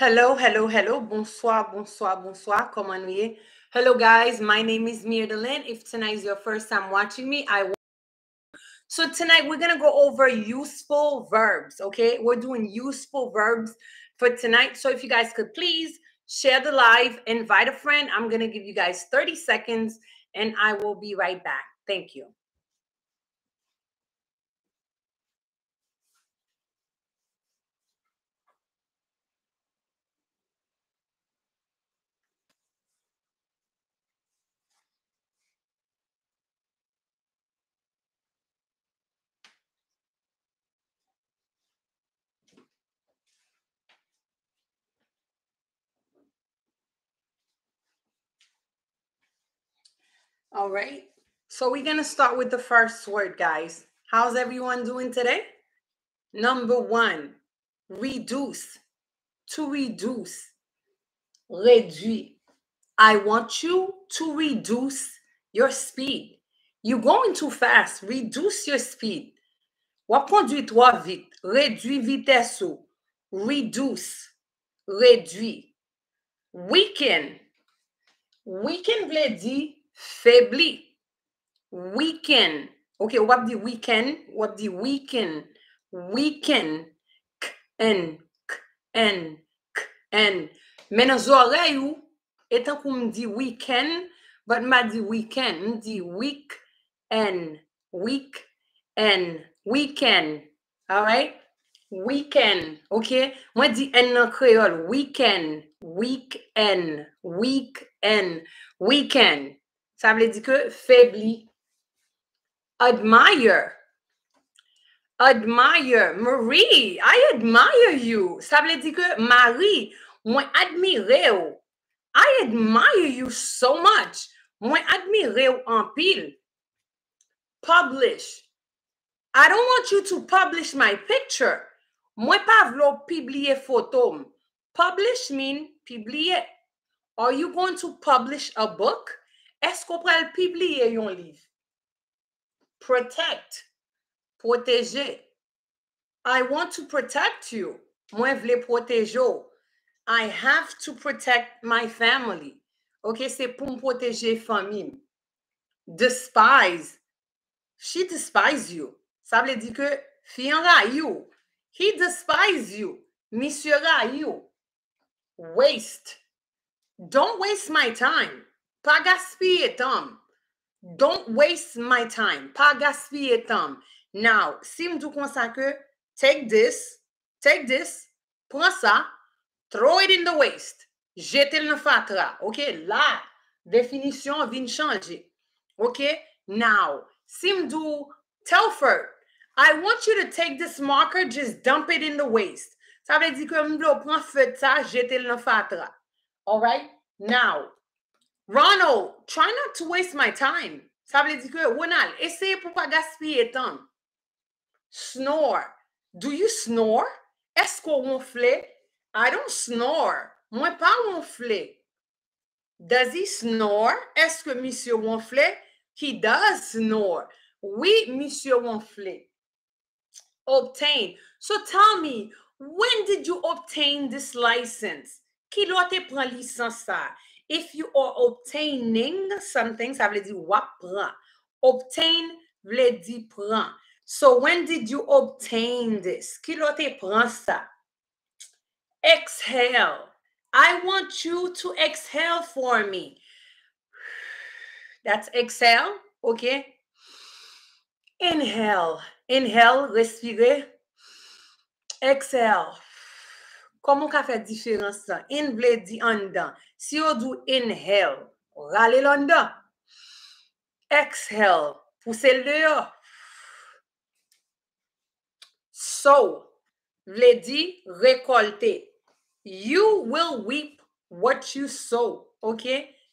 Hello, hello, hello. Bonsoir, bonsoir, bonsoir. Comment vous? Hello, guys. My name is Myrdalyn. If tonight is your first time watching me, I so tonight we're gonna go over useful verbs. Okay, we're doing useful verbs for tonight. So if you guys could please share the live, invite a friend. I'm gonna give you guys 30 seconds, and I will be right back. Thank you. All right. So we're going to start with the first word, guys. How's everyone doing today? Number one, reduce. To reduce. Réduit. I want you to reduce your speed. You're going too fast. Reduce your speed. What conduis-toi vite. Réduis vitesse. Reduce. Réduis. Weekend. Weekend veut dire faibli, weaken. Ok, what the weaken? What the weaken? Weaken. K n k n k n. Men an zore yo, etan kou mdi weaken, bat ma di weaken. Mdi week n week n weaken. Alright? Weekend, ok? Mwen di en nan kreol. Weekend, weekend, weekend, weekend. Sa vle di ke febli. Admire. Admire. Marie, I admire you. Sa vle di ke Marie, mwen admire ou. I admire you so much. Mwen admire ou anpil. Publish. I don't want you to publish my picture. Mwen pa vlo pibliye fotoum. Publish mean pibliye. Are you going to publish a book? Esko prel pibli ye yon liv? Protect. Proteje. I want to protect you. Mwen vle protejo. I have to protect my family. Ok, se pou m proteje famin. Despise. She despise you. Sa ble di ke fiyan rayou. He despise you. Misye rayou. Waste. Don't waste my time. Pa gaspillye, Tom. Don't waste my time. Pa gaspillye, Tom. Now, si mdou konsa ke, take this, take this, pran sa, throw it in the waste. Jete l'infantra. Ok, la, definisyon vin chanji. Ok, now, si mdou, tell fur, I want you to take this marker, just dump it in the waste. Sa vle di ke mdou, pran fe ta, jete l'infantra. Alright? Now, Ronald, try not to waste my time. Sa vle di ke, Ronald, eseye pou pa gaspye etan. Snore. Do you snore? Esko ronfle? I don't snore. Mwen pa ronfle. Does he snore? Esko misyo ronfle? He does snore. Oui, misyo ronfle. Obtain. So, tell me, when did you obtain this license? Ki lwa te pran lisansa? If you are obtaining something, ça veut dire wap Obtain So when did you obtain this? Kilote Exhale. I want you to exhale for me. That's exhale, ok? Inhale. Inhale, respire. Exhale. Komo ka fe diferans sa? In vle di an dan. Si yo do inhale, rale landa. Exhale. Fouse l de ya. Sow. Vle di rekolte. You will weep what you sow. Ok?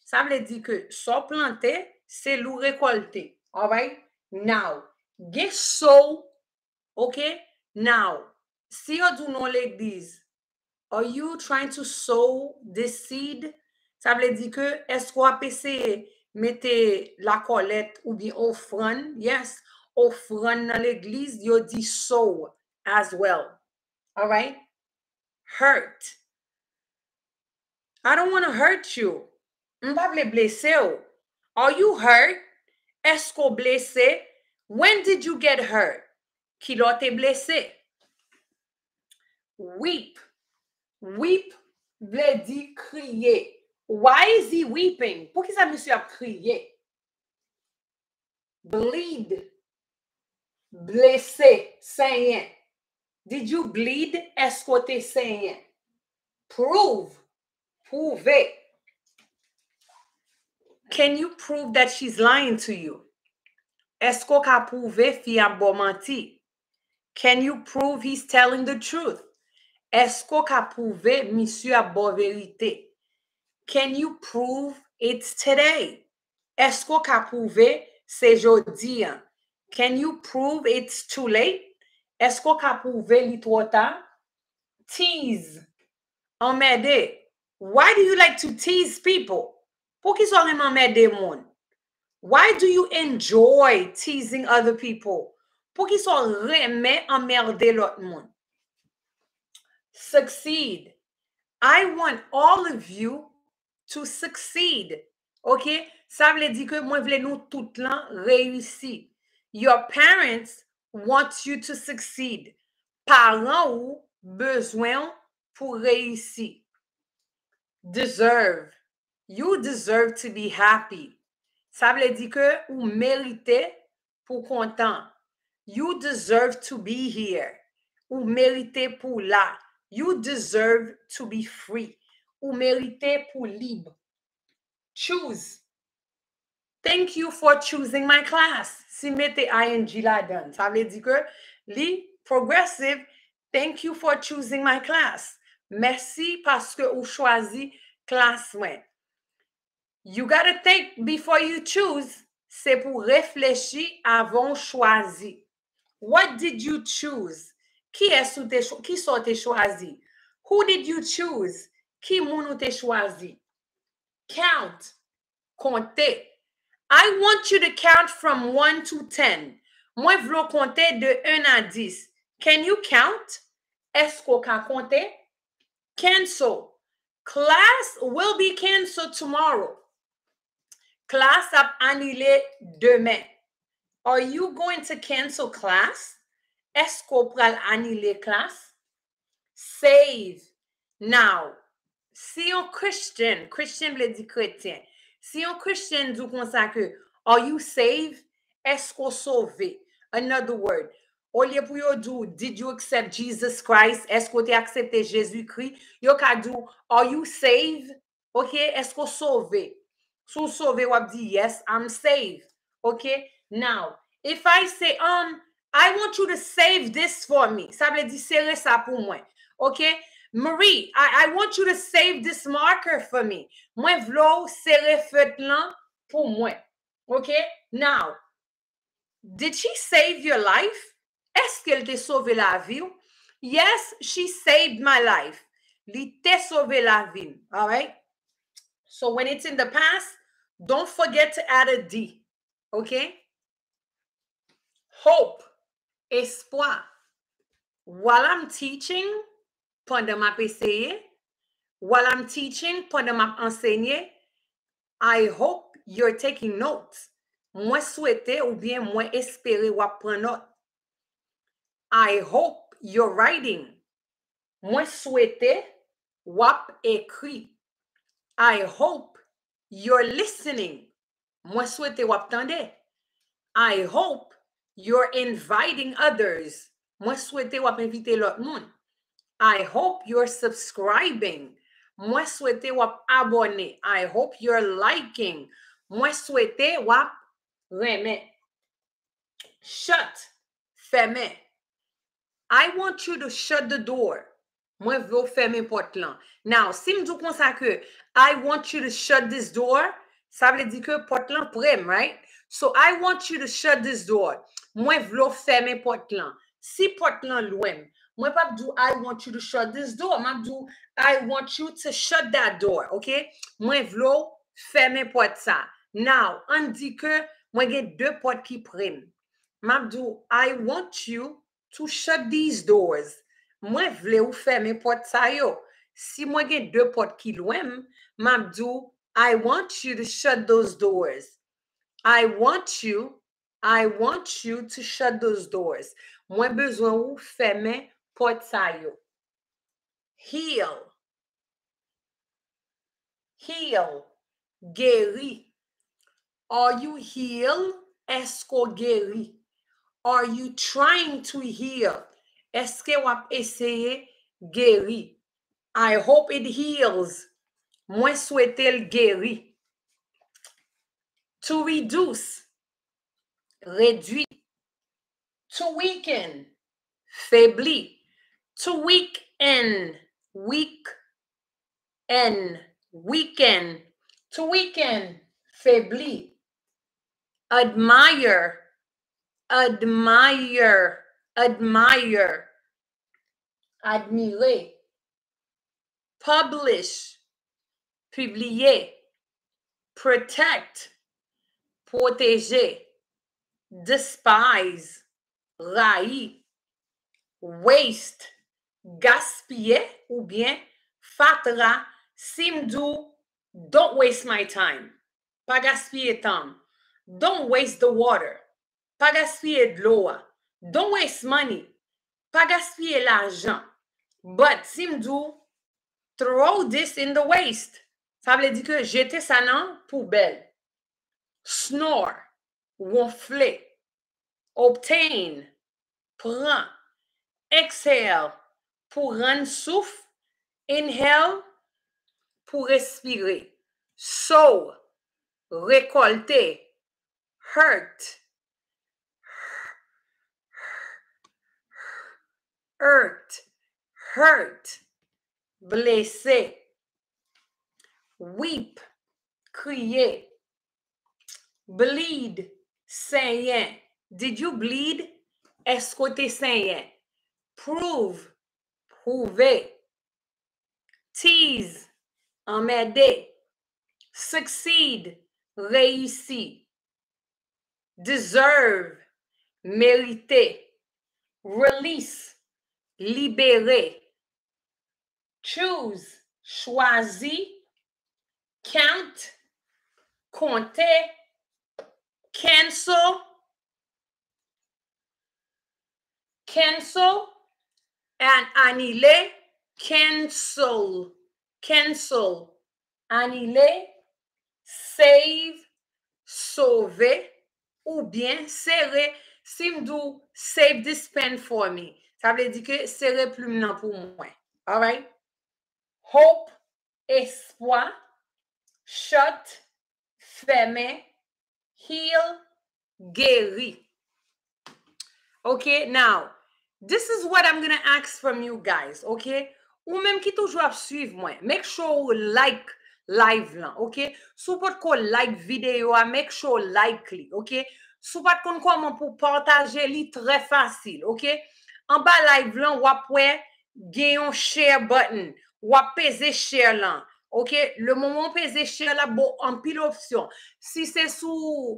Sa vle di ke sow plante, se lou rekolte. Alright? Now. Ge sow. Ok? Now. Si yo do non leg diz. Are you trying to sow this seed? Ça veut dire que est-ce qu'on mettez la collecte ou bien offrande? Yes, offrande dans l'église, you dit sow as well. All right? Hurt. I don't want to hurt you. M'pa vle blesser ou. Are you hurt? Est-ce qu'on blessé? When did you get hurt? Qui l'a blessé? Weep. Weep vle di kriye. Why is he weeping? Pou ki sa misyo ap kriye? Bleed. Blese. Senyen. Did you bleed? Eskote senyen. Prove. Prouve. Can you prove that she's lying to you? Esko ka prouve fi ap bomanti? Can you prove he's telling the truth? Esko ka pouve misyo a bo verite? Can you prove it today? Esko ka pouve sejodiyan? Can you prove it too late? Esko ka pouve li tota? Tease. Amede. Why do you like to tease people? Po ki so reme amede moun? Why do you enjoy teasing other people? Po ki so reme amede lot moun? Succeed. I want all of you to succeed. Ok? Sa vle di ke mwen vle nou tout lan reyusi. Your parents want you to succeed. Parent ou bezwen pou reyusi. Deserve. You deserve to be happy. Sa vle di ke ou merite pou kontan. You deserve to be here. Ou merite pou la. You deserve to be free. Ou merite pou libre. Choose. Thank you for choosing my class. Si mette ing la dan. Ça veut dire que li progressive, thank you for choosing my class. Merci parce que ou choisi classe mwen. You gotta think before you choose. C'est pour réfléchir avant choisir. What did you choose? Qui est-ce qui sont tes choisi? Who did you choose? Qui moun ou te choisi? Count. Comptez. I want you to count from 1 to 10. Moi vlo compter de 1 à 10. Can you count? Est-ce qu'on ka compter? Cancel. Class will be canceled tomorrow. Class a annulé demain. Are you going to cancel class? esko pral ani le klas? Save. Now, si yon Christian, Christian ble di kretien, si yon Christian dou konsa ke, are you save? Esko sove? Another word. Olye pou yo dou, did you accept Jesus Christ? Esko te aksepte Jezu Kri? Yo ka dou, are you save? Ok, esko sove? Sou sove wap di yes, I'm save. Ok, now, if I say, I'm, um, I want you to save this for me. Ça veut dire serrer ça pour moi. OK? Marie, I, I want you to save this marker for me. Moi vlo serrer feu là pour moi. OK? Now, did she save your life? Est-ce qu'elle t'a sauvé la vie? Yes, she saved my life. Li t'a sauvé la vie. All right? So when it's in the past, don't forget to add a D. Okay? Hope espoir. While I'm teaching, pendant ma essayer, while I'm teaching, pendant ma enseigner, I hope you're taking notes. Moi souhaiter ou bien moi espérer wap prendre I hope you're writing. Moi souhaiter wap écrit. I hope you're listening. Moi souhaiter wap tende. I hope you're inviting others. Mwen souwete wap invite lot moun. I hope you're subscribing. Mwen souwete wap abone. I hope you're liking. Mwen souwete wap reme. Shut. I want you to shut the door. Mwen pot lan. Now, si mdou konsa ke, I want you to shut this door, Sa vle di ke pot lan prem, right? So, I want you to shut this door. Mwen vlo fèmè pot lan. Si pot lan lwen, mwen pa bdou, I want you to shut this door. Mwen bdou, I want you to shut that door, ok? Mwen vlo fèmè pot sa. Now, an di ke mwen gen dè pot ki prem. Mwen bdou, I want you to shut these doors. Mwen vle ou fèmè pot sa yo. Si mwen gen dè pot ki lwen, mwen bdou, I want you to shut those doors. I want you, I want you to shut those doors. Mwen bezwen ou fèmen pot sa yo. Heal. Heal. Guéri. Are you healed? Esko guéri? Are you trying to heal? Eske wap eseye guéri? I hope it heals. Mwen souwete l geri. To reduce. Redui. To weaken. Febli. To weaken. Weak. En. Weaken. To weaken. Febli. Admire. Admire. Admire. Admire. Publish. Repribliye, protect, proteje, despise, rayi, waste, gaspye ou bien fatra, simdou, don't waste my time, pa gaspye tan, don't waste the water, pa gaspye dloa, don't waste money, pa gaspye l'arjan, Sa blè di ke jete sa nan pou bel. Snore. Wonfler. Obtain. Pren. Exhale. Pou ren souf. Inhale. Pou respire. Sow. Rekolte. Hurt. Hurt. Hurt. Blese. Weep. Kriye. Bleed. Sanyen. Did you bleed? Eskote sanyen. Prove. Pouve. Tease. Amède. Succeed. Reisi. Deserve. Mérite. Release. Libéré. Choose. Choisi. Count. Conté. Cancel. Cancel. Anilé. Cancel. Cancel. Anilé. Save. Sauvé. Ou bien, seré. Si m'dou, save this pen for me. Sa vle di ke seré ploum nan pou mwen. Alright? Hope. Espoir. Shot, feme, heal, geri. Ok, now, this is what I'm gonna ask from you guys, ok? Ou menm ki toujwa ap suyv mwen. Make sure you like live lan, ok? Sou pot kon like videyo a, make sure you like klik, ok? Sou pot kon kon mwen pou partaje li tre fasil, ok? An ba live lan, wapwe, genyon share button. Wapwe ze share lan. Ok, le moun moun pe ze share la bo an pi l'opsyon. Si se sou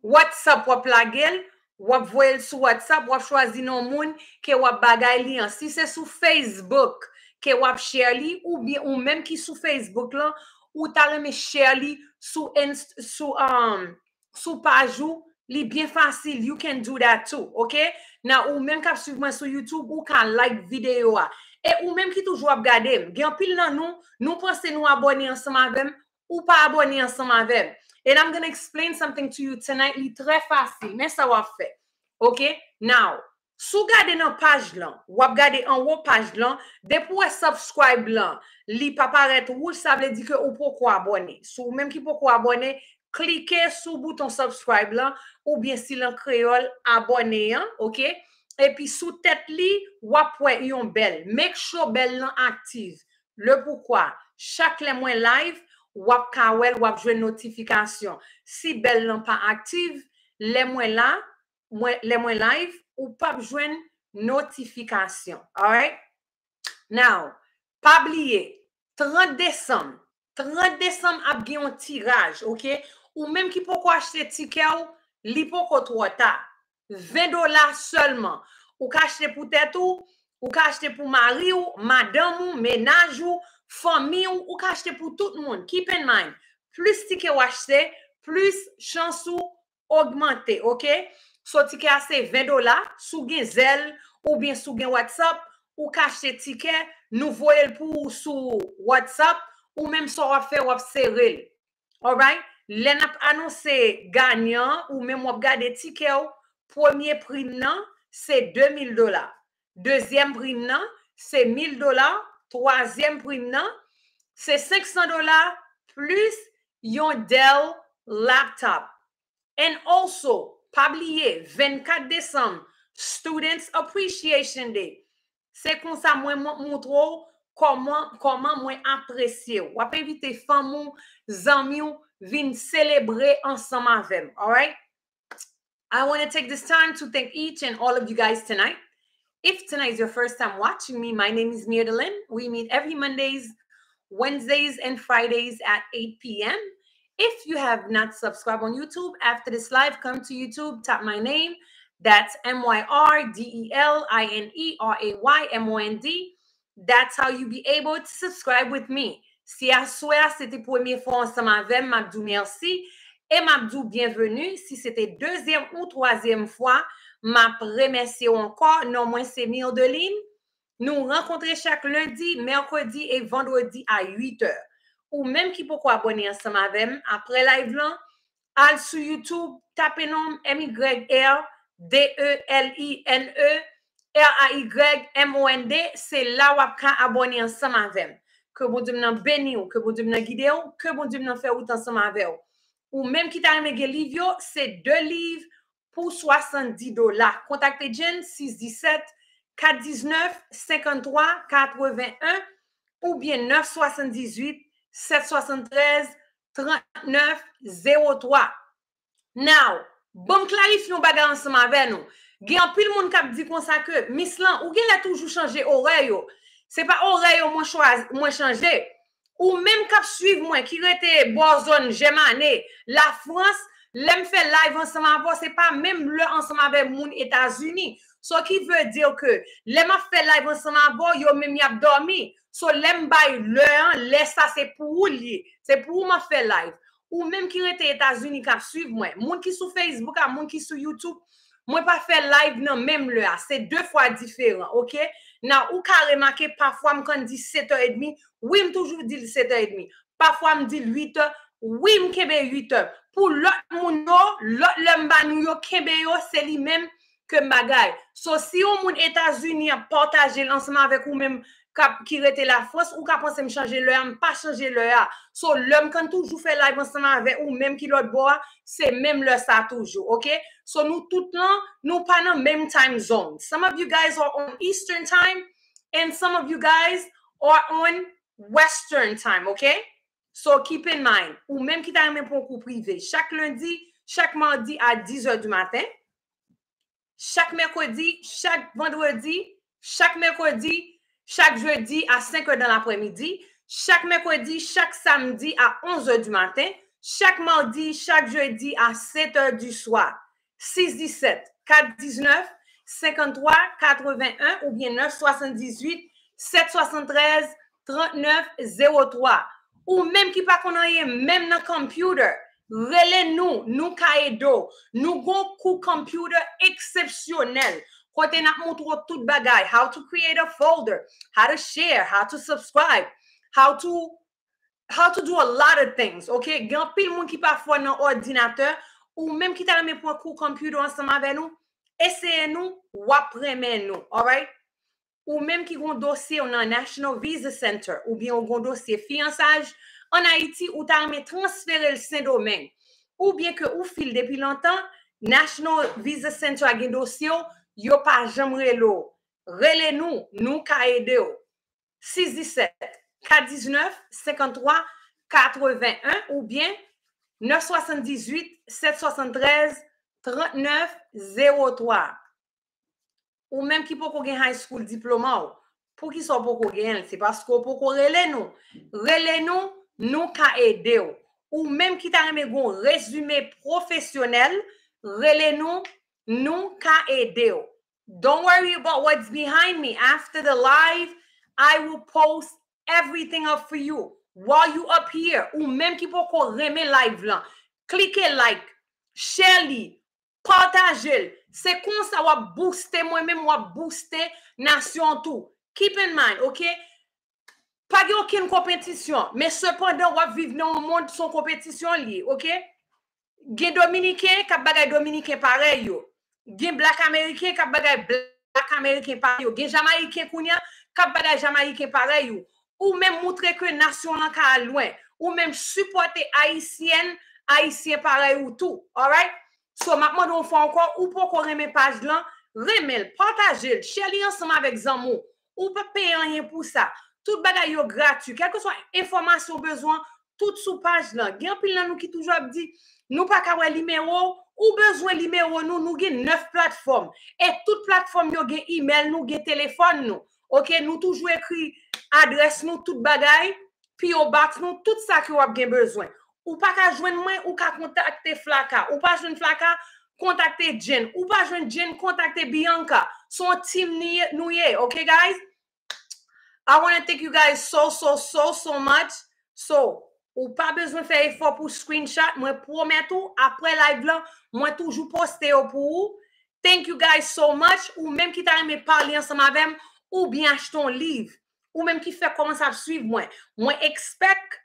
WhatsApp, wap lage l, wap vwe l sou WhatsApp, wap chwazi nou moun, ke wap bagay li an. Si se sou Facebook, ke wap share li, ou menm ki sou Facebook la, ou taleme share li sou um, page ou, li bien fasil, you can do that too, ok? Na ou menm kap suivman sou YouTube, ou kan like videyo a. E ou menm ki touj wap gade, gen pil nan nou, nou pwese nou abone ansam avem ou pa abone ansam avem. And I'm gonna explain something to you tonight li tre fasil, men sa wap fe. Ok, now, sou gade nan page lan, wap gade an wop page lan, depwe subscribe lan, li pa paret woul sable dike ou pou kwa abone. Sou menm ki pou kwa abone, klike sou bouton subscribe lan ou bien si lan kreol abone yan, ok? epi sou tèt li, wap wè yon bel. Mèk chò bel lan aktif. Le pou kwa? Chak lè mwen live, wap kawel, wap jwen notifikasyon. Si bel lan pa aktif, lè mwen la, lè mwen live, ou pa jwen notifikasyon. Alright? Now, pa bliye, 30 Desem, 30 Desem ap gen yon tiraj, ok? Ou mèm ki pou kwa chè tikè ou, li pou kwa trotak. 20 dolar selman. Ou kache te pou tet ou, ou kache te pou mari ou, madame ou, menaj ou, fami ou, ou kache te pou tout moun. Keep in mind, plus tike wache te, plus chans ou augmente. So tike a se 20 dolar, sou gen zel, ou bien sou gen WhatsApp, ou kache te tike, nou vo el pou sou WhatsApp, ou menm so wap fe wap seril. Len ap anons se ganyan, ou menm wap gade tike ou, Premye pri nan, se 2000 dola. Dezyem pri nan, se 1000 dola. Troasyem pri nan, se 500 dola plus yon Dell laptop. And also, pabliye 24 Desem, Students Appreciation Day. Se konsa mwen mwontro, koman mwen apresye. Wap evite famou, zamyou, vin selebrè ansam avem. Alright? I want to take this time to thank each and all of you guys tonight. If tonight is your first time watching me, my name is Mirda Lynn. We meet every Mondays, Wednesdays, and Fridays at 8 p.m. If you have not subscribed on YouTube, after this live, come to YouTube, tap my name. That's M Y R D E L I N E R A Y M O N D. That's how you be able to subscribe with me. Si à soir, c'était première fois ça m'avait m'a merci. E mabdou, bienvenu, si se te deuxième ou troisième fwa, mab remersi ou ankor, non mwen se mir de lin. Nou renkontre chak lundi, merkodi e vendredi e a 8h. Bon ou menm ki poko abonye ansem avem, apre live lan, al sou YouTube, tapenom MYR DELINE RAYMONDE, se la wap ka abonye ansem avem. Ke bon jim nan beni ou, ke bon jim nan gide ou, ke bon jim nan fe ou tansem ave ou. Ou menm ki ta reme gen liv yo, se 2 liv pou 70 dola. Kontakte gen, 617-419-5381 ou bien 978-773-3903. Nou, bon klarif yon bagaran seman ven nou. Gen, anpil moun kap di konsa ke, mis lan, ou gen la toujou chanje ore yo? Se pa ore yo mwen chanje? Ou menm kap suiv mwen, ki rete bozon jeman e, la Frans, lem fe live anseman bo, se pa menm le anseman ve moun Etats-Uni. So ki ve dire ke, lem a fe live anseman bo, yo menm yap dormi. So lem bay le an, le sa, se pou ou li, se pou ou ma fe live. Ou menm ki rete Etats-Uni kap suiv mwen, moun ki sou Facebook a, moun ki sou YouTube, mwen pa fe live nan menm le a, se de fwa diferan, ok? Na ou ka remake, pafwa m kon di 7h30, Wim toujou dil 7h30. Pafwa m dil 8h. Wim kebe 8h. Pou lòt mouno, lòt lòm banuyo, kebe yo, se li menm ke m bagay. So, si yon moun Etats-Unis a potaje lansman avèk ou menm ki rete la fos, ou ka pwense m chanje lòy a, m pa chanje lòy a. So, lòm kan toujou fè live lansman avèk ou menm ki lòt boa, se menm lòs a toujou, ok? So, nou toutan, nou panan menm time zone. Some of you guys are on Eastern time, and some of you guys are on... Western time, OK? So keep in mind, ou même qui t'a pour un cours privé, chaque lundi, chaque mardi à 10 h du matin, chaque mercredi, chaque vendredi, chaque mercredi, chaque jeudi à 5 h dans l'après-midi, chaque mercredi, chaque samedi à 11 h du matin, chaque mardi, chaque jeudi à 7 h du soir. 6, 17, 4, 19, 53 81 ou bien 9, 978 773 39.03 Ou menm ki pa konan ye menm nan kompyuter Rele nou, nou ka e do Nou go kou kompyuter eksepsyonel Kote nan moutro tout bagay How to create a folder How to share How to subscribe How to do a lot of things Ok, gen pil moun ki pa fwa nan ordinateur Ou menm ki ta reme pou a kou kompyuter anseman ve nou Eseye nou, wap reme nou Ok Ou menm ki goun dosye ou nan National Visa Center ou bien ou goun dosye fiyansaj an Haiti ou tarme transfere l sen domen. Ou bien ke ou fil depi lantan, National Visa Center agen dosye yo pa jemre lo. Rele nou, nou ka ede yo. 617-419-5381 ou bien 978-773-3903. Ou menm ki po ko gen high school diploma ou. Po ki so po ko gen, se pasko po ko rele nou. Rele nou, nou ka ede ou. Ou menm ki ta reme goun rezume profesyonel, rele nou, nou ka ede ou. Don't worry about what's behind me. After the live, I will post everything up for you. While you up here, ou menm ki po ko reme live lan. Klike like, share li, partaje l. Se kon sa wap booste, mwen men wap booste nasyon tou. Keep in mind, ok? Pa gen ok yon kompetisyon, men sepandan wap vive nan moun son kompetisyon li, ok? Gen Dominiken, kap bagay Dominiken pare yo. Gen Black Ameriken, kap bagay Black Ameriken pare yo. Gen Jamaiken kounya, kap bagay Jamaiken pare yo. Ou men moutre ke nasyon anka alouen. Ou men supporte Haitien, Haitien pare yo tou, alright? So, mapman nou fwa ankon, ou pou kon reme paj lan, remel, patajel, cheli anseman vek zanmou. Ou pou peye anyen pou sa. Tout bagay yo gratu. Kelke sou informasyon bezwan, tout sou paj lan. Genpil nan nou ki toujwa ap di, nou pa kawel limerou, ou bezwen limerou nou, nou gen neuf platform. Et tout platform yo gen email nou, gen telefon nou. Ok, nou toujwa ekri adres nou, tout bagay, pi yo bat nou, tout sa ki wap gen bezwen. Ou pa ka jwen mwen, ou ka kontakte Flaka. Ou pa jwen Flaka, kontakte Jen. Ou pa jwen Jen, kontakte Bianca. Son tim nou ye. Ok guys? I wanna thank you guys so, so, so, so much. So, ou pa bezwen fè efo pou screenshot. Mwen promet ou. Apre live la, mwen toujou poste ou pou ou. Thank you guys so much. Ou mèm ki ta reme parli ansa ma vèm. Ou bèm ach ton live. Ou mèm ki fè koman sa ap suiv mwen. Mwen expect...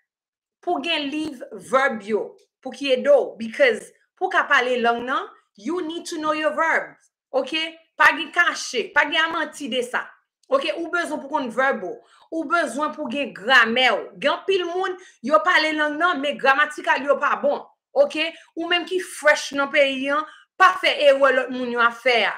pou gen liv verb yo, pou ki e do, because pou ka pale lang nan, you need to know your verb, ok, pa ge kache, pa ge amantide sa, ok, ou bezon pou kon verbo, ou bezon pou ge grameo, gen pil moun, yo pale lang nan, me gramatika yo pa bon, ok, ou menm ki fresh nan pe yon, pa fe ewe lot moun yo a fe a,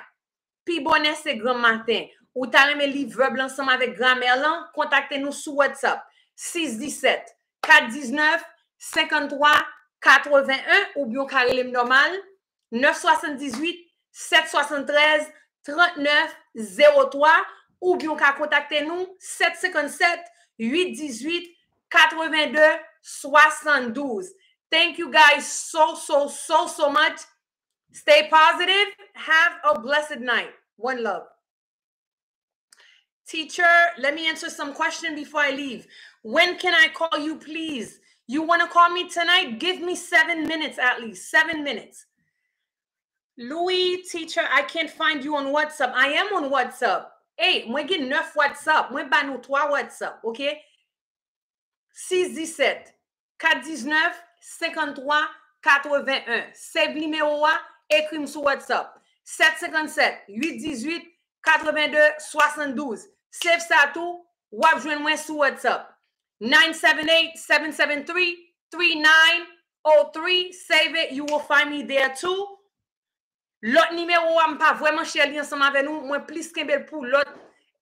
pi bonen se gramaten, ou talen me liv verb lan, seman ve grameo lan, kontakte nou sou WhatsApp, 617, 419 53 81 ou bien carré normal 978 773 39 03 ou bien qu'à nous 757 818 82 72. Thank you guys so so so so much. Stay positive. Have a blessed night. One love. Teacher, let me answer some question before I leave. When can I call you, please? You want to call me tonight? Give me seven minutes at least, seven minutes. Louis, teacher, I can't find you on WhatsApp. I am on WhatsApp. Hey, mwen gen neuf WhatsApp. Mwen ban nou trois WhatsApp, ok? 617 419 53 81. Save numéro a, écris sur WhatsApp. 757 818 82 72. save sa tou, wap jwen wè sou wè tsa. 978 773 39 03, save it, you will find me there tou. Lot nime wè wè mpa vwè mwen chè li an som avè nou, mwen plis ken bel pou lot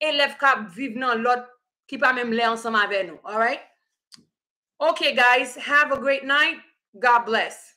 e lev kap viv nan lot ki pa mè mle an som avè nou, alright? Ok guys, have a great night, God bless.